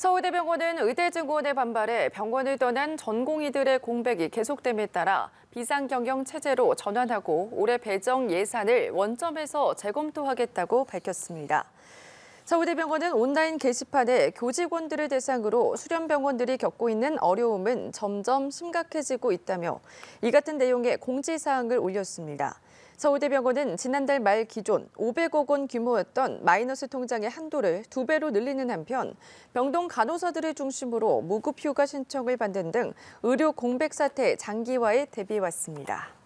서울대병원은 의대증원에 반발해 병원을 떠난 전공의들의 공백이 계속됨에 따라 비상경영 체제로 전환하고 올해 배정 예산을 원점에서 재검토하겠다고 밝혔습니다. 서울대병원은 온라인 게시판에 교직원들을 대상으로 수련병원들이 겪고 있는 어려움은 점점 심각해지고 있다며 이 같은 내용의 공지사항을 올렸습니다. 서울대병원은 지난달 말 기존 500억 원 규모였던 마이너스 통장의 한도를 두 배로 늘리는 한편 병동 간호사들을 중심으로 무급휴가 신청을 받는 등 의료 공백 사태 장기화에 대비왔습니다.